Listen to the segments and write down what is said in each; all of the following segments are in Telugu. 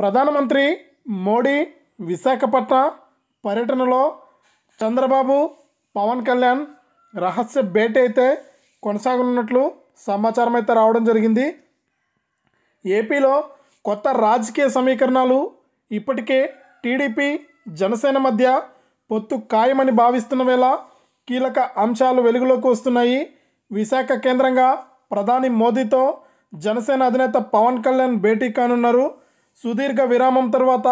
ప్రధానమంత్రి మోడీ విశాఖపట్నం పర్యటనలో చంద్రబాబు పవన్ కళ్యాణ్ రహస్య భేటీ అయితే కొనసాగనున్నట్లు సమాచారం అయితే రావడం జరిగింది ఏపీలో కొత్త రాజకీయ సమీకరణాలు ఇప్పటికే టీడీపీ జనసేన మధ్య పొత్తు ఖాయమని భావిస్తున్న వేళ కీలక అంశాలు వెలుగులోకి వస్తున్నాయి విశాఖ కేంద్రంగా ప్రధాని మోదీతో జనసేన అధినేత పవన్ కళ్యాణ్ భేటీ కానున్నారు సుదీర్ఘ విరామం తర్వాత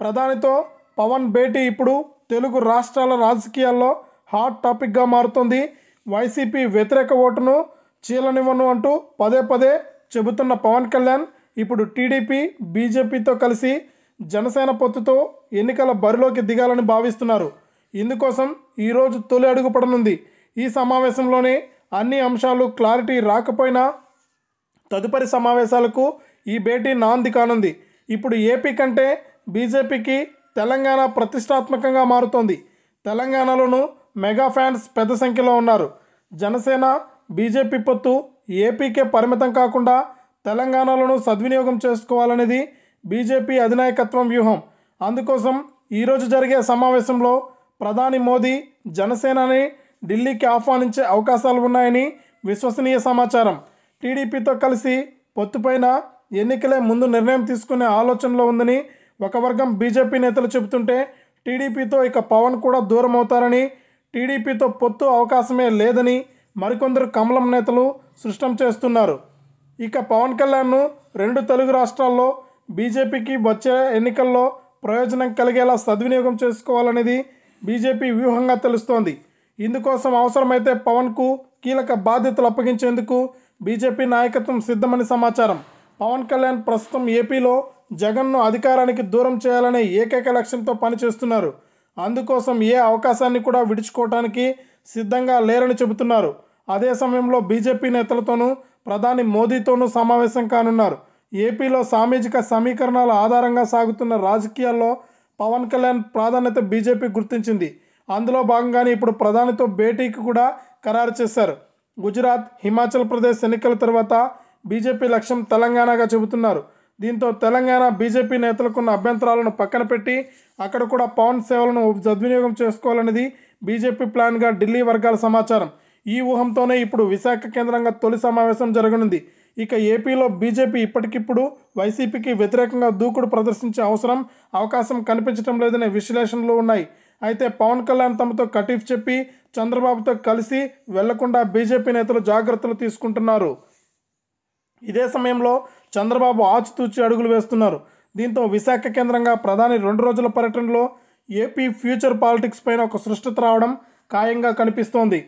ప్రధానితో పవన్ భేటీ ఇప్పుడు తెలుగు రాష్ట్రాల రాజకీయాల్లో హాట్ టాపిక్గా మారుతుంది వైసీపీ వ్యతిరేక ఓటును చీలనివ్వను అంటూ పదే పదే చెబుతున్న పవన్ కళ్యాణ్ ఇప్పుడు టీడీపీ బీజేపీతో కలిసి జనసేన పొత్తుతో ఎన్నికల బరిలోకి దిగాలని భావిస్తున్నారు ఇందుకోసం ఈరోజు తొలి అడుగు పడనుంది ఈ సమావేశంలోనే అన్ని అంశాలు క్లారిటీ రాకపోయినా తదుపరి సమావేశాలకు ఈ భేటీ నాంది కానుంది ఇప్పుడు ఏపీ కంటే బీజేపీకి తెలంగాణ ప్రతిష్టాత్మకంగా మారుతోంది తెలంగాణలోనూ మెగా ఫ్యాన్స్ పెద్ద సంఖ్యలో ఉన్నారు జనసేన బీజేపీ పొత్తు ఏపీకే పరిమితం కాకుండా తెలంగాణలోను సద్వినియోగం చేసుకోవాలనేది బీజేపీ అధినాయకత్వం వ్యూహం అందుకోసం ఈరోజు జరిగే సమావేశంలో ప్రధాని మోదీ జనసేనని ఢిల్లీకి ఆహ్వానించే అవకాశాలు ఉన్నాయని విశ్వసనీయ సమాచారం టీడీపీతో కలిసి పొత్తుపైన ఎన్నికలే ముందు నిర్ణయం తీసుకునే ఆలోచనలో ఉందని ఒక వర్గం బీజేపీ నేతలు చెబుతుంటే టీడీపీతో ఇక పవన్ కూడా దూరం అవుతారని టీడీపీతో పొత్తు అవకాశమే లేదని మరికొందరు కమలం నేతలు సృష్టం చేస్తున్నారు ఇక పవన్ కళ్యాణ్ను రెండు తెలుగు రాష్ట్రాల్లో బీజేపీకి వచ్చే ఎన్నికల్లో ప్రయోజనం కలిగేలా సద్వినియోగం చేసుకోవాలనేది బీజేపీ వ్యూహంగా తెలుస్తోంది ఇందుకోసం అవసరమైతే పవన్కు కీలక బాధ్యతలు అప్పగించేందుకు బీజేపీ నాయకత్వం సిద్ధమని సమాచారం పవన్ కళ్యాణ్ ప్రస్తుతం ఏపీలో జగన్ను అధికారానికి దూరం చేయాలనే ఏకైక లక్ష్యంతో పనిచేస్తున్నారు అందుకోసం ఏ అవకాశాన్ని కూడా విడుచుకోవటానికి సిద్ధంగా లేరని చెబుతున్నారు అదే సమయంలో బీజేపీ నేతలతోనూ ప్రధాని మోదీతోనూ సమావేశం కానున్నారు ఏపీలో సామాజిక సమీకరణాల ఆధారంగా సాగుతున్న రాజకీయాల్లో పవన్ కళ్యాణ్ ప్రాధాన్యత బీజేపీ గుర్తించింది అందులో భాగంగానే ఇప్పుడు ప్రధానితో భేటీకి కూడా ఖరారు చేశారు గుజరాత్ హిమాచల్ ప్రదేశ్ ఎన్నికల తర్వాత బీజేపీ లక్ష్యం తెలంగాణగా చెబుతున్నారు దీంతో తెలంగాణ బీజేపీ నేతలకున్న అభ్యంతరాలను పక్కన పెట్టి అక్కడ కూడా పవన్ సేవలను సద్వినియోగం చేసుకోవాలనేది బీజేపీ ప్లాన్గా ఢిల్లీ వర్గాల సమాచారం ఈ ఊహంతోనే ఇప్పుడు విశాఖ కేంద్రంగా తొలి సమావేశం జరగనుంది ఇక ఏపీలో బీజేపీ ఇప్పటికిప్పుడు వైసీపీకి వ్యతిరేకంగా దూకుడు ప్రదర్శించే అవసరం అవకాశం కనిపించడం లేదనే విశ్లేషణలు ఉన్నాయి అయితే పవన్ కళ్యాణ్ తమతో కటీఫ్ చెప్పి చంద్రబాబుతో కలిసి వెళ్లకుండా బీజేపీ నేతలు జాగ్రత్తలు తీసుకుంటున్నారు ఇదే సమయంలో చంద్రబాబు ఆచితూచి అడుగులు వేస్తున్నారు దీంతో విశాఖ కేంద్రంగా ప్రధాని రెండు రోజుల పర్యటనలో ఏపీ ఫ్యూచర్ పాలిటిక్స్ పైన ఒక సృష్టి రావడం ఖాయంగా కనిపిస్తోంది